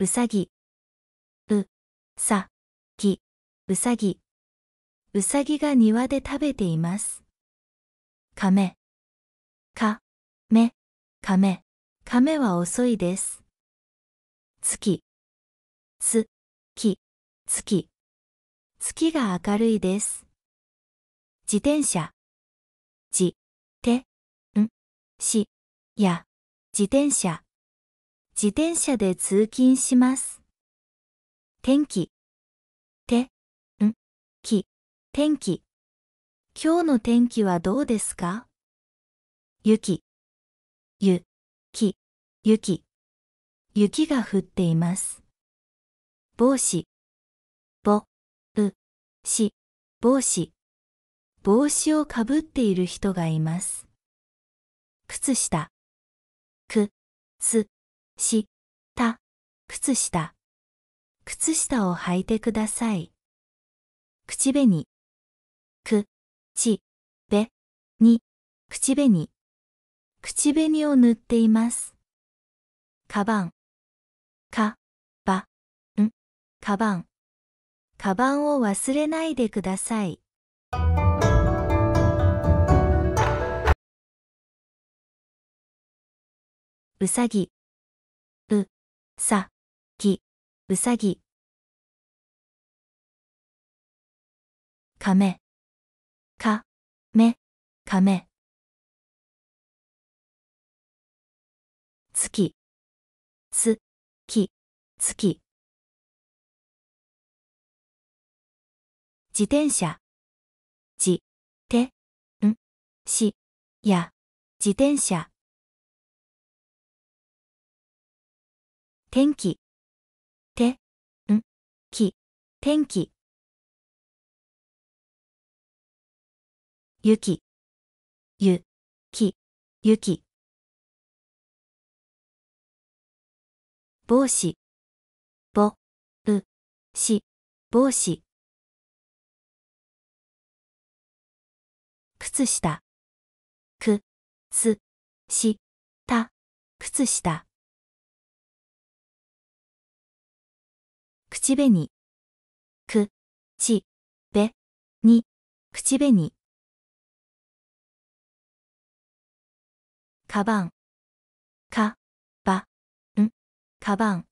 うさぎ。う、さ、ぎ、うさぎ。うさぎが庭で食べています。かめ、か、め、かめ。かめは遅いです。月、す、き、月。月が明るいです。自転車、じ、て、ん、し、や、自転車。自転車で通勤します。天気。て、ん、き、天気。今日の天気はどうですか雪、ゆ、き、雪。雪が降っています。帽子、ぼ、う、し、帽子。帽子をかぶっている人がいます。靴下、く、す、した、靴下。靴下を履いてください。口紅。く、ち、べ、に、口紅。口紅を塗っています。かばん。か、ば、ん、かばん。かばんを忘れないでください。うさぎ。さ、き、うさぎ。かめ、か、め、かめ。月、す、き、月。自転車、じ、て、ん、し、や、自転車。天気。て、ん、き、天気。雪、ゆ、き、雪。帽子、ぼ、う、し、帽子。靴下、く、す、し、た、靴下。口紅。く、ち、べ、に、口紅。かばん。か、ば、ん、かばん。